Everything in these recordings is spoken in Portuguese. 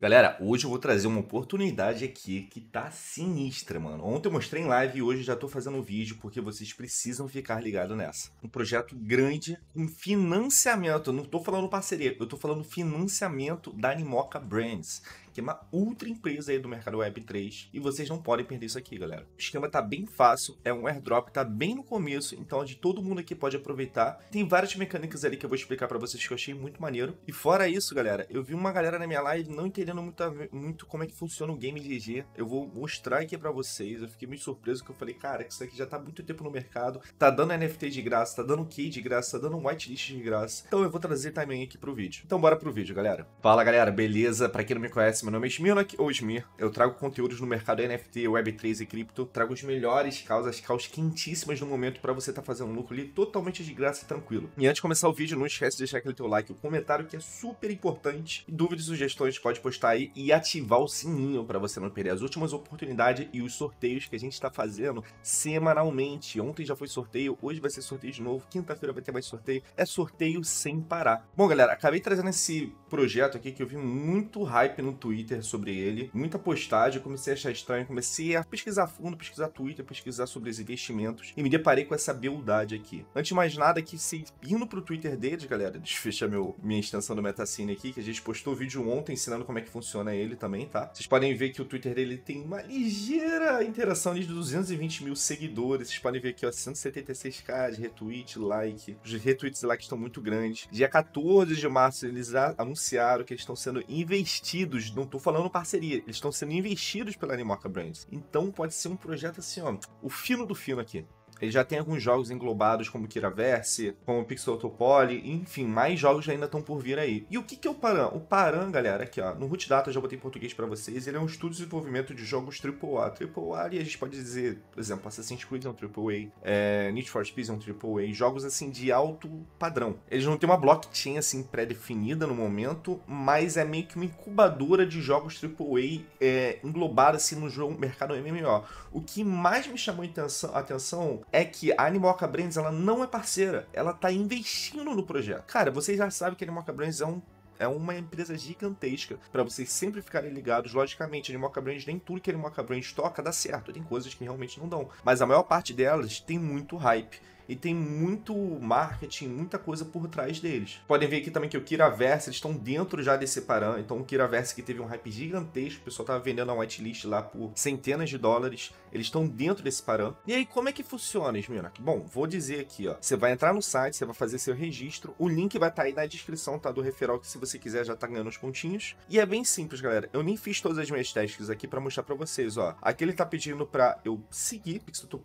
Galera, hoje eu vou trazer uma oportunidade aqui que tá sinistra, mano. Ontem eu mostrei em live e hoje já tô fazendo um vídeo porque vocês precisam ficar ligados nessa. Um projeto grande com financiamento, eu não tô falando parceria, eu tô falando financiamento da Animoca Brands, que é uma ultra empresa aí do mercado Web3 e vocês não podem perder isso aqui, galera. O esquema tá bem fácil, é um airdrop, tá bem no começo, então de todo mundo aqui pode aproveitar. Tem várias mecânicas ali que eu vou explicar para vocês que eu achei muito maneiro. E fora isso, galera, eu vi uma galera na minha live não entendendo muito, muito como é que funciona o Game GG. Eu vou mostrar aqui para vocês. Eu fiquei meio surpreso que eu falei, cara, isso aqui já tá muito tempo no mercado, tá dando NFT de graça, tá dando key de graça, tá dando whitelist de graça. Então eu vou trazer também aqui pro vídeo. Então bora pro vídeo, galera. Fala, galera, beleza? Para quem não me conhece, meu nome é Smirnak, ou Smir. Eu trago conteúdos no mercado NFT, Web3 e cripto. Trago os melhores causas, causas quentíssimas no momento para você estar tá fazendo um lucro ali totalmente de graça e tranquilo. E antes de começar o vídeo, não esquece de deixar aquele teu like, o um comentário que é super importante. dúvidas e sugestões pode postar aí e ativar o sininho para você não perder as últimas oportunidades e os sorteios que a gente está fazendo semanalmente. Ontem já foi sorteio, hoje vai ser sorteio de novo, quinta-feira vai ter mais sorteio. É sorteio sem parar. Bom, galera, acabei trazendo esse projeto aqui que eu vi muito hype no Twitter Twitter sobre ele, muita postagem, comecei a achar estranho, comecei a pesquisar fundo, pesquisar Twitter, pesquisar sobre os investimentos e me deparei com essa beldade aqui. Antes de mais nada, que se indo pro Twitter deles, galera, deixa eu fechar meu, minha extensão do Metacine aqui, que a gente postou vídeo ontem ensinando como é que funciona ele também, tá? Vocês podem ver que o Twitter dele tem uma ligeira interação de 220 mil seguidores, vocês podem ver aqui, ó, 176k de retweet, like, os retweets lá que estão muito grandes. Dia 14 de março eles anunciaram que eles estão sendo investidos não tô falando parceria, eles estão sendo investidos pela Animoca Brands. Então pode ser um projeto assim, ó, o fino do fino aqui. Ele já tem alguns jogos englobados como Kiraverse, como Pixel Topoly, enfim, mais jogos ainda estão por vir aí. E o que, que é o Paran? O Paran, galera, aqui ó, no Root Data eu já botei em português para vocês, ele é um estudo de desenvolvimento de jogos AAA. AAA, e a gente pode dizer, por exemplo, Assassin's Creed é um AAA, é, Need for Speed é um AAA, jogos assim de alto padrão. Eles não têm uma blockchain assim pré-definida no momento, mas é meio que uma incubadora de jogos AAA é, englobada assim no jogo, mercado MMO. O que mais me chamou atenção, a atenção é que a Animoca Brands ela não é parceira, ela tá investindo no projeto. Cara, vocês já sabem que a Animoca Brands é um é uma empresa gigantesca para vocês sempre ficarem ligados. Logicamente, a Animoca Brand, nem tudo que a Animoca Brand toca dá certo. Tem coisas que realmente não dão. Mas a maior parte delas tem muito hype e tem muito marketing, muita coisa por trás deles. Podem ver aqui também que o Kiraverse, eles estão dentro já desse parâmetro. Então o Kiraverse que teve um hype gigantesco, o pessoal tava vendendo a whitelist lá por centenas de dólares, eles estão dentro desse parâmetro. E aí como é que funciona, Smirnak? Bom, vou dizer aqui, ó. Você vai entrar no site, você vai fazer seu registro, o link vai estar tá aí na descrição, tá do referral que se você quiser já tá ganhando os pontinhos. E é bem simples, galera. Eu nem fiz todas as minhas testes aqui para mostrar para vocês, ó. Aqui ele tá pedindo para eu seguir Pixel to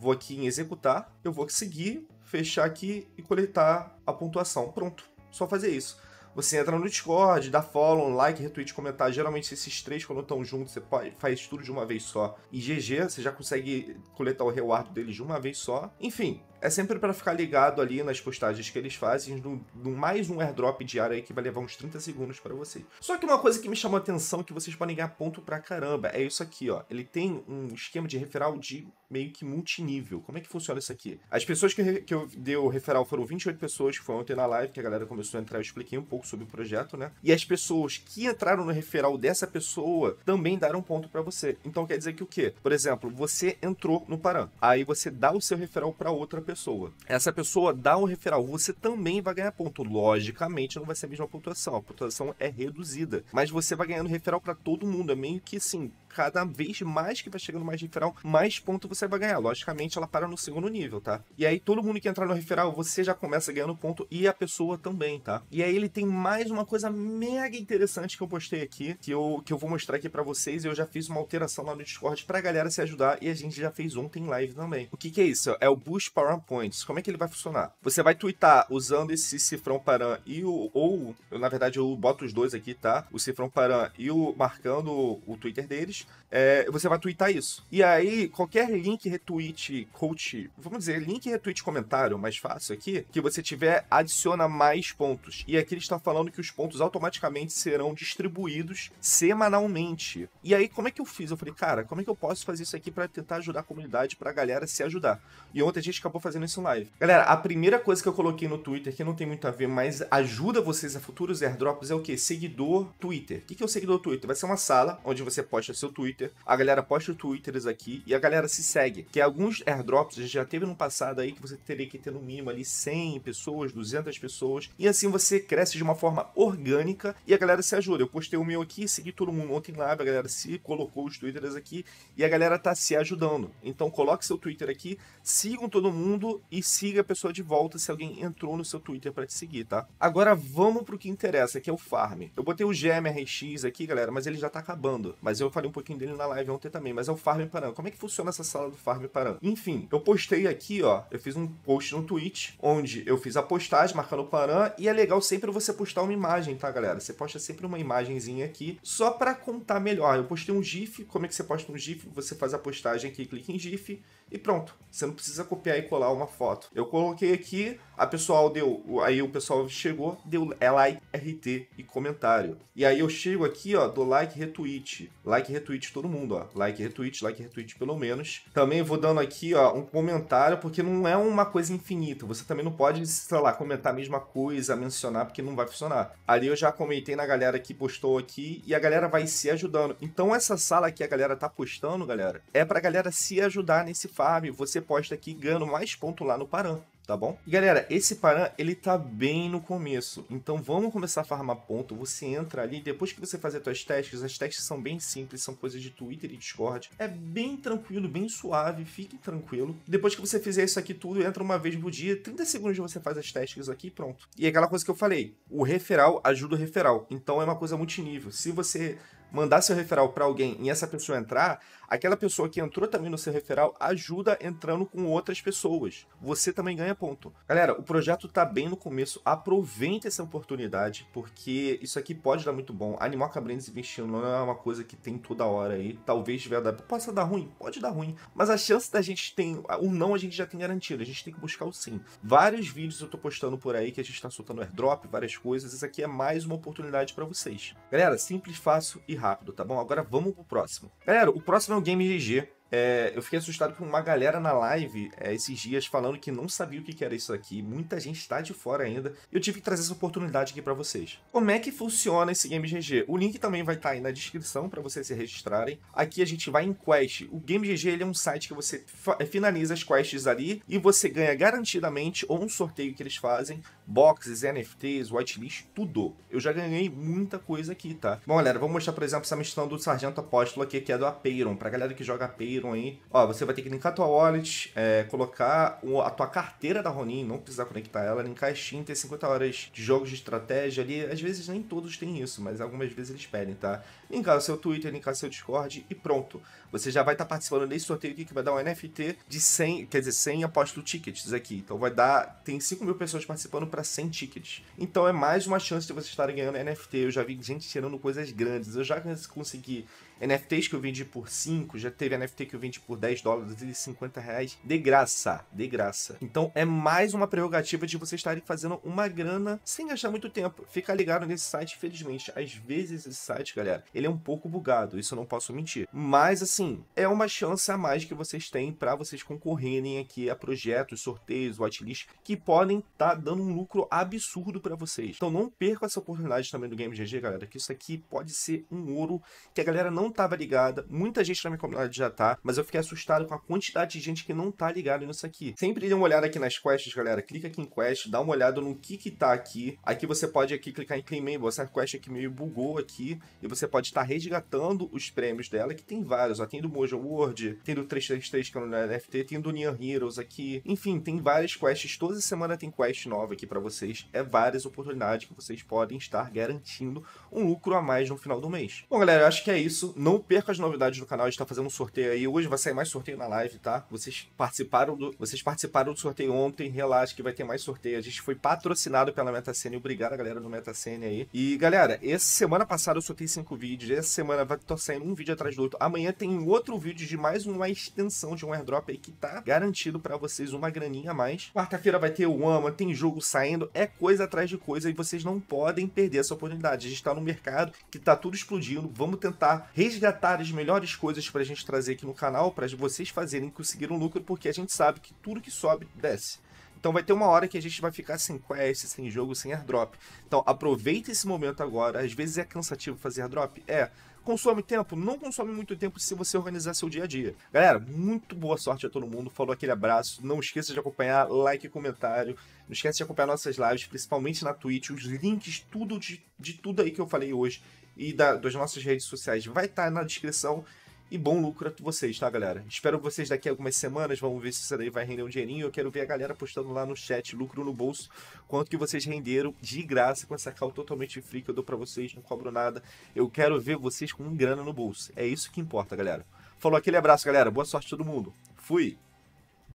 vou aqui em executar, eu vou seguir, fechar aqui e coletar a pontuação. Pronto, só fazer isso. Você entra no Discord, dá follow, like, retweet, comentar. Geralmente esses três, quando estão juntos, você faz tudo de uma vez só. E GG, você já consegue coletar o reward deles de uma vez só. Enfim, é sempre para ficar ligado ali nas postagens que eles fazem, no, no, mais um airdrop diário aí que vai levar uns 30 segundos para vocês. Só que uma coisa que me chamou a atenção, que vocês podem ganhar ponto pra caramba, é isso aqui, ó. Ele tem um esquema de referral de meio que multinível. Como é que funciona isso aqui? As pessoas que, eu, que eu dei o referral foram 28 pessoas, que foi ontem na live, que a galera começou a entrar, eu expliquei um pouco sobre o projeto, né? E as pessoas que entraram no referral dessa pessoa também deram ponto para você. Então quer dizer que o quê? Por exemplo, você entrou no Paran, aí você dá o seu referral para outra pessoa. Essa pessoa dá o referral, você também vai ganhar ponto. Logicamente não vai ser a mesma pontuação, a pontuação é reduzida, mas você vai ganhando referral para todo mundo, é meio que assim, cada vez mais que vai chegando mais referral, mais ponto você vai ganhar. Logicamente, ela para no segundo nível, tá? E aí, todo mundo que entrar no referral, você já começa ganhando ponto e a pessoa também, tá? E aí, ele tem mais uma coisa mega interessante que eu postei aqui, que eu, que eu vou mostrar aqui para vocês. Eu já fiz uma alteração lá no Discord pra galera se ajudar e a gente já fez ontem live também. O que, que é isso? É o Boost PowerPoints. Como é que ele vai funcionar? Você vai twittar usando esse cifrão paran e o. Ou, eu, na verdade, eu boto os dois aqui, tá? O cifrão paran e o marcando o Twitter deles é, você vai twittar isso. E aí, qualquer link, retweet, coach, vamos dizer, link, retweet, comentário, mais fácil aqui, que você tiver, adiciona mais pontos. E aqui ele está falando que os pontos automaticamente serão distribuídos semanalmente. E aí, como é que eu fiz? Eu falei, cara, como é que eu posso fazer isso aqui para tentar ajudar a comunidade, para a galera se ajudar? E ontem a gente acabou fazendo isso em live. Galera, a primeira coisa que eu coloquei no Twitter, que não tem muito a ver, mas ajuda vocês a futuros airdrops, é o quê? Seguidor Twitter. O que é o seguidor Twitter? Vai ser uma sala onde você posta seu Twitter, a galera posta os Twitters aqui e a galera se segue. Que alguns airdrops a gente já teve no passado aí que você teria que ter no mínimo ali 100 pessoas, 200 pessoas, e assim você cresce de uma forma orgânica e a galera se ajuda. Eu postei o meu aqui, segui todo mundo ontem lá, a galera se colocou os Twitters aqui e a galera tá se ajudando. Então coloque seu Twitter aqui, sigam todo mundo e siga a pessoa de volta se alguém entrou no seu Twitter para te seguir, tá? Agora vamos pro que interessa, que é o farm. Eu botei o GMRX aqui, galera, mas ele já tá acabando. Mas eu falei um pouquinho pouquinho dele na live ontem também, mas é o Farm Paran. Como é que funciona essa sala do Farm Paran? Enfim, eu postei aqui, ó, eu fiz um post no Twitch, onde eu fiz a postagem marcando o Paran, e é legal sempre você postar uma imagem, tá, galera? Você posta sempre uma imagenzinha aqui, só para contar melhor. Eu postei um GIF, como é que você posta um GIF? Você faz a postagem aqui, clica em GIF, e pronto. Você não precisa copiar e colar uma foto. Eu coloquei aqui, a pessoal deu, aí o pessoal chegou, deu é like, RT e comentário. E aí eu chego aqui, ó, do like, retweet. Like, retweet retweet todo mundo, ó. Like, retweet, like, retweet pelo menos. Também vou dando aqui, ó, um comentário, porque não é uma coisa infinita. Você também não pode, sei lá, comentar a mesma coisa, mencionar, porque não vai funcionar. Ali eu já comentei na galera que postou aqui e a galera vai se ajudando. Então essa sala que a galera tá postando, galera, é pra galera se ajudar nesse farm. Você posta aqui ganhando mais ponto lá no Paran tá bom? E galera, esse Paran, ele tá bem no começo, então vamos começar a farmar ponto, você entra ali, depois que você fazer suas testes, as testes são bem simples, são coisas de Twitter e Discord, é bem tranquilo, bem suave, fique tranquilo. Depois que você fizer isso aqui tudo, entra uma vez por dia, 30 segundos você faz as testes aqui e pronto. E é aquela coisa que eu falei, o referral ajuda o referral, então é uma coisa multinível, se você mandar seu referral para alguém e essa pessoa entrar, aquela pessoa que entrou também no seu referral ajuda entrando com outras pessoas. Você também ganha ponto. Galera, o projeto está bem no começo. Aproveite essa oportunidade, porque isso aqui pode dar muito bom. Animal Cabrendes investindo não é uma coisa que tem toda hora aí. Talvez tiver dar. Possa dar ruim? Pode dar ruim. Mas a chance da gente tem. O não a gente já tem garantido. A gente tem que buscar o sim. Vários vídeos eu tô postando por aí que a gente está soltando airdrop, várias coisas. Isso aqui é mais uma oportunidade para vocês. Galera, simples, fácil e rápido, tá bom? Agora vamos pro próximo. Galera, o próximo é o Game GG. É, eu fiquei assustado com uma galera na live é, esses dias falando que não sabia o que era isso aqui. Muita gente está de fora ainda. Eu tive que trazer essa oportunidade aqui para vocês. Como é que funciona esse Game GG? O link também vai estar tá aí na descrição para vocês se registrarem. Aqui a gente vai em quest. O Game GG ele é um site que você finaliza as quests ali e você ganha garantidamente ou um sorteio que eles fazem boxes, NFTs, whitelist, tudo. Eu já ganhei muita coisa aqui, tá? Bom, galera, vou mostrar, por exemplo, essa missão do Sargento Apóstolo aqui, que é do Apeiron. Pra galera que joga Apeiron aí, ó, você vai ter que linkar a tua wallet, é, colocar a tua carteira da Ronin, não precisar conectar ela, linkar a Steam, ter 50 horas de jogos de estratégia ali. Às vezes nem todos têm isso, mas algumas vezes eles pedem, tá? Linkar o seu Twitter, linkar o seu Discord e pronto. Você já vai estar tá participando desse sorteio aqui que vai dar um NFT de 100, quer dizer, 100 apóstolo tickets aqui. Então vai dar, tem 5 mil pessoas participando pra para 100 tickets. Então é mais uma chance de vocês estarem ganhando NFT. Eu já vi gente tirando coisas grandes. Eu já consegui NFTs que eu vendi por 5, já teve NFT que eu vendi por 10 dólares e 50 reais de graça, de graça. Então é mais uma prerrogativa de vocês estarem fazendo uma grana sem gastar muito tempo. Fica ligado nesse site, felizmente Às vezes esse site, galera, ele é um pouco bugado, isso eu não posso mentir. Mas assim, é uma chance a mais que vocês têm para vocês concorrerem aqui a projetos, sorteios, watchlist, que podem estar tá dando um lucro absurdo para vocês. Então não perca essa oportunidade também do Game GG, galera, que isso aqui pode ser um ouro que a galera não tava ligada, muita gente na minha comunidade já tá, mas eu fiquei assustado com a quantidade de gente que não tá ligada nisso aqui. Sempre dê uma olhada aqui nas quests, galera. Clica aqui em quest, dá uma olhada no que que tá aqui. Aqui você pode aqui clicar em claim member. Essa quest aqui meio bugou aqui e você pode estar tá resgatando os prêmios dela, que tem vários. Ó, tem do Mojo World, tem do 333 que é no NFT, tem do Near Heroes aqui. Enfim, tem várias quests. Toda semana tem quest nova aqui para vocês. É várias oportunidades que vocês podem estar garantindo um lucro a mais no final do mês. Bom, galera, eu acho que é isso não perca as novidades do canal, a gente tá fazendo um sorteio aí. Hoje vai sair mais sorteio na live, tá? Vocês participaram do, vocês participaram do sorteio ontem, relaxa que vai ter mais sorteio. A gente foi patrocinado pela Metacene, obrigado a galera do Metacene aí. E galera, essa semana passada eu sorteio cinco vídeos, essa semana vai estar saindo um vídeo atrás do outro. Amanhã tem outro vídeo de mais uma extensão de um airdrop aí que tá garantido para vocês uma graninha a mais. Quarta-feira vai ter o AMA, tem jogo saindo, é coisa atrás de coisa e vocês não podem perder essa oportunidade. A gente tá no mercado que tá tudo explodindo, vamos tentar re resgatar as melhores coisas para a gente trazer aqui no canal, para vocês fazerem conseguir um lucro, porque a gente sabe que tudo que sobe, desce. Então vai ter uma hora que a gente vai ficar sem quest, sem jogo, sem airdrop. Então aproveita esse momento agora. Às vezes é cansativo fazer airdrop? É. Consome tempo? Não consome muito tempo se você organizar seu dia a dia. Galera, muito boa sorte a todo mundo. Falou aquele abraço. Não esqueça de acompanhar, like e comentário. Não esqueça de acompanhar nossas lives, principalmente na Twitch. Os links, tudo de, de tudo aí que eu falei hoje e da, das nossas redes sociais vai estar tá na descrição. E bom lucro a vocês, tá, galera? Espero vocês daqui a algumas semanas. Vamos ver se isso daí vai render um dinheirinho. Eu quero ver a galera postando lá no chat lucro no bolso, quanto que vocês renderam de graça com essa cal totalmente free que eu dou para vocês, não cobro nada. Eu quero ver vocês com grana no bolso. É isso que importa, galera. Falou aquele abraço, galera. Boa sorte todo mundo. Fui.